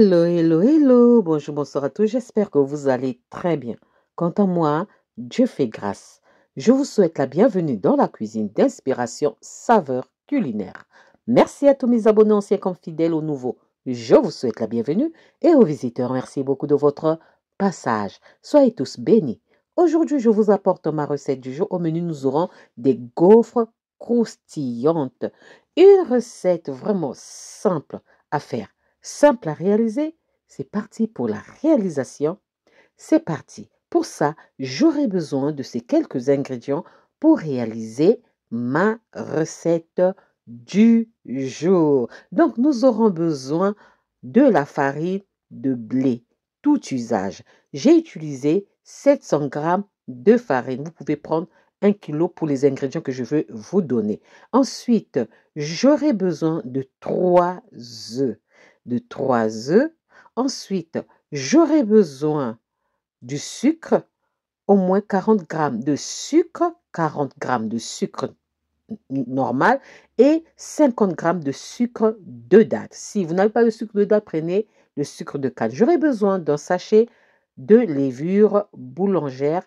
Hello, hello, hello. Bonjour, bonsoir à tous. J'espère que vous allez très bien. Quant à moi, Dieu fait grâce. Je vous souhaite la bienvenue dans la cuisine d'inspiration saveur culinaire. Merci à tous mes abonnés anciens comme fidèles aux nouveaux. Je vous souhaite la bienvenue et aux visiteurs, merci beaucoup de votre passage. Soyez tous bénis. Aujourd'hui, je vous apporte ma recette du jour. Au menu, nous aurons des gaufres croustillantes. Une recette vraiment simple à faire simple à réaliser, c'est parti pour la réalisation. C'est parti. Pour ça, j'aurai besoin de ces quelques ingrédients pour réaliser ma recette du jour. Donc, nous aurons besoin de la farine de blé, tout usage. J'ai utilisé 700 grammes de farine. Vous pouvez prendre un kilo pour les ingrédients que je veux vous donner. Ensuite, j'aurai besoin de trois œufs de trois œufs. Ensuite, j'aurai besoin du sucre, au moins 40 grammes de sucre, 40 grammes de sucre normal et 50 grammes de sucre de date. Si vous n'avez pas de sucre de date, prenez le sucre de canne. J'aurai besoin d'un sachet de levure boulangère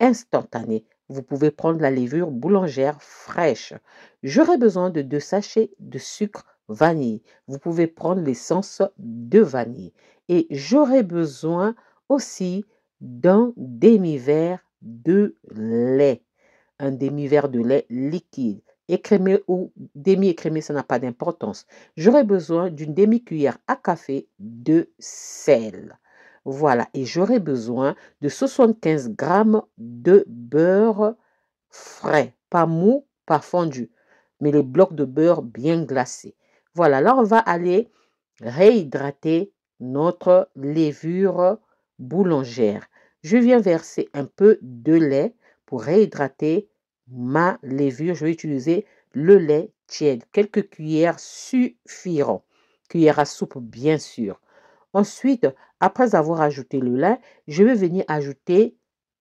instantanée. Vous pouvez prendre la levure boulangère fraîche. J'aurai besoin de deux sachets de sucre vanille. Vous pouvez prendre l'essence de vanille. Et j'aurai besoin aussi d'un demi-verre de lait. Un demi-verre de lait liquide. Écrémé ou demi-écrémé, ça n'a pas d'importance. J'aurai besoin d'une demi-cuillère à café de sel. Voilà, et j'aurai besoin de 75 grammes de beurre frais, pas mou, pas fondu, mais les blocs de beurre bien glacés. Voilà, là, on va aller réhydrater notre levure boulangère. Je viens verser un peu de lait pour réhydrater ma lévure. Je vais utiliser le lait tiède. Quelques cuillères suffiront. Cuillère à soupe, bien sûr. Ensuite, après avoir ajouté le lait, je vais venir ajouter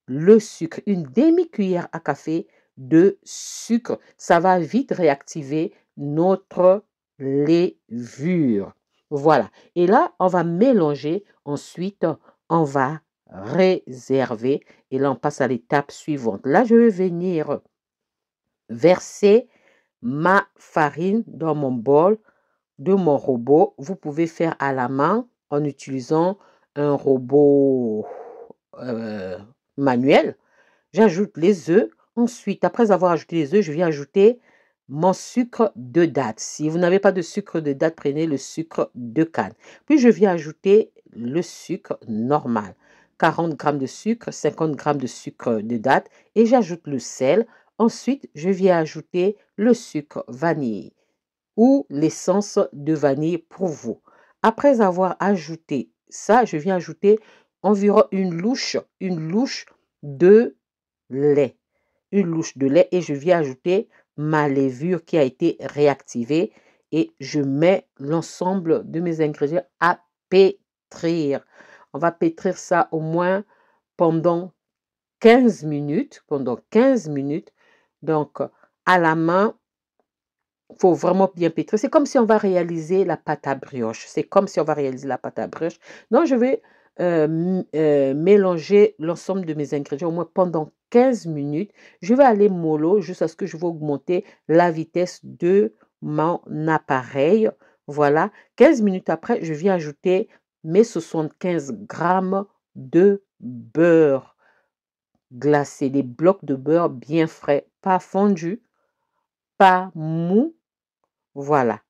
le sucre. Une demi-cuillère à café de sucre. Ça va vite réactiver notre les levure. Voilà. Et là, on va mélanger. Ensuite, on va réserver. Et là, on passe à l'étape suivante. Là, je vais venir verser ma farine dans mon bol de mon robot. Vous pouvez faire à la main en utilisant un robot euh, manuel. J'ajoute les œufs. Ensuite, après avoir ajouté les œufs, je viens ajouter mon sucre de date. Si vous n'avez pas de sucre de date, prenez le sucre de canne. Puis je viens ajouter le sucre normal. 40 g de sucre, 50 g de sucre de date et j'ajoute le sel. Ensuite, je viens ajouter le sucre vanille ou l'essence de vanille pour vous. Après avoir ajouté ça, je viens ajouter environ une louche, une louche de lait. Une louche de lait et je viens ajouter ma levure qui a été réactivée et je mets l'ensemble de mes ingrédients à pétrir. On va pétrir ça au moins pendant 15 minutes, pendant 15 minutes. Donc, à la main, faut vraiment bien pétrir. C'est comme si on va réaliser la pâte à brioche. C'est comme si on va réaliser la pâte à brioche. Donc, je vais euh, euh, mélanger l'ensemble de mes ingrédients au moins pendant 15 minutes. Je vais aller mollo jusqu'à ce que je vais augmenter la vitesse de mon appareil. Voilà, 15 minutes après, je viens ajouter mes 75 grammes de beurre glacé, des blocs de beurre bien frais, pas fondu, pas mou. Voilà.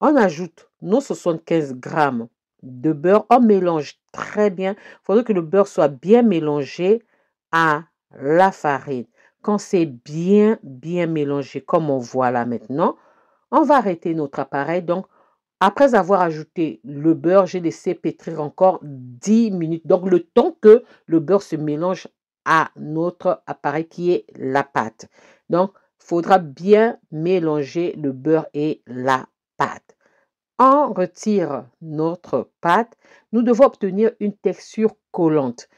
On ajoute nos 75 grammes de beurre. On mélange très bien. Il faudrait que le beurre soit bien mélangé à la farine. Quand c'est bien, bien mélangé, comme on voit là maintenant, on va arrêter notre appareil. Donc, après avoir ajouté le beurre, j'ai laissé pétrir encore 10 minutes. Donc, le temps que le beurre se mélange à notre appareil qui est la pâte. Donc, il faudra bien mélanger le beurre et la pâte on retire notre pâte, nous devons obtenir une texture collante.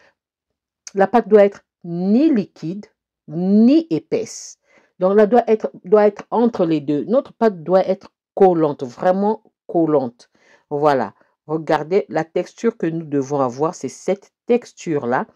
La pâte doit être ni liquide ni épaisse. Donc, elle doit être, doit être entre les deux. Notre pâte doit être collante, vraiment collante. Voilà. Regardez la texture que nous devons avoir. C'est cette texture-là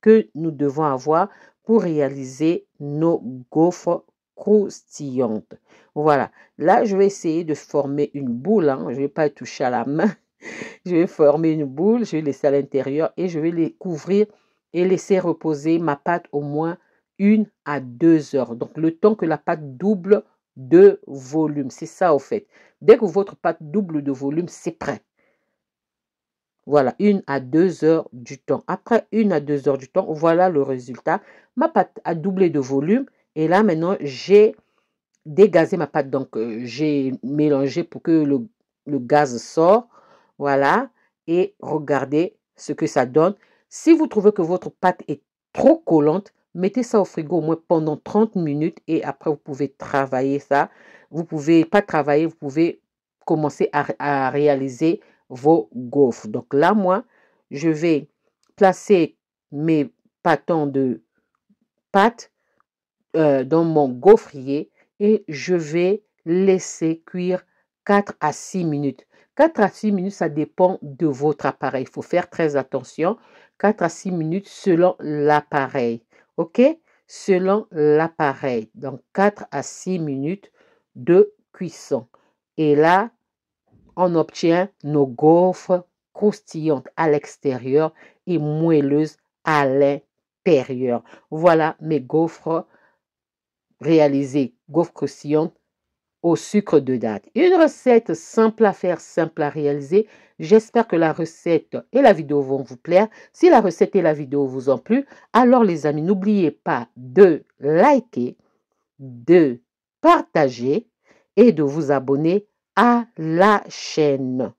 que nous devons avoir pour réaliser nos gaufres croustillante. Voilà. Là, je vais essayer de former une boule. Hein. Je ne vais pas toucher à la main. je vais former une boule, je vais laisser à l'intérieur et je vais les couvrir et laisser reposer ma pâte au moins une à deux heures. Donc, le temps que la pâte double de volume. C'est ça, au fait. Dès que votre pâte double de volume, c'est prêt. Voilà, une à deux heures du temps. Après une à deux heures du temps, voilà le résultat. Ma pâte a doublé de volume et là, maintenant, j'ai dégazé ma pâte. Donc, euh, j'ai mélangé pour que le, gaz sorte. Voilà. Et regardez ce que ça donne. Si vous trouvez que votre pâte est trop collante, mettez ça au frigo au moins pendant 30 minutes et après vous pouvez travailler ça. Vous pouvez pas travailler, vous pouvez commencer à, à réaliser vos gaufres. Donc là, moi, je vais placer mes pâtons de pâte euh, dans mon gaufrier et je vais laisser cuire 4 à 6 minutes. 4 à 6 minutes, ça dépend de votre appareil. Il faut faire très attention. 4 à 6 minutes selon l'appareil. OK Selon l'appareil. Donc 4 à 6 minutes de cuisson. Et là, on obtient nos gaufres croustillantes à l'extérieur et moelleuses à l'intérieur. Voilà mes gaufres réaliser gaufre croustillante au sucre de date. Une recette simple à faire, simple à réaliser. J'espère que la recette et la vidéo vont vous plaire. Si la recette et la vidéo vous ont plu, alors les amis, n'oubliez pas de liker, de partager et de vous abonner à la chaîne.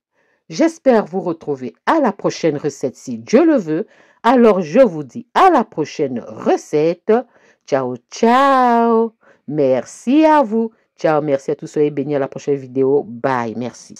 J'espère vous retrouver à la prochaine recette si Dieu le veut. Alors je vous dis à la prochaine recette. Ciao, ciao. Merci à vous. Ciao, merci à tous. Soyez bénis à la prochaine vidéo. Bye, merci.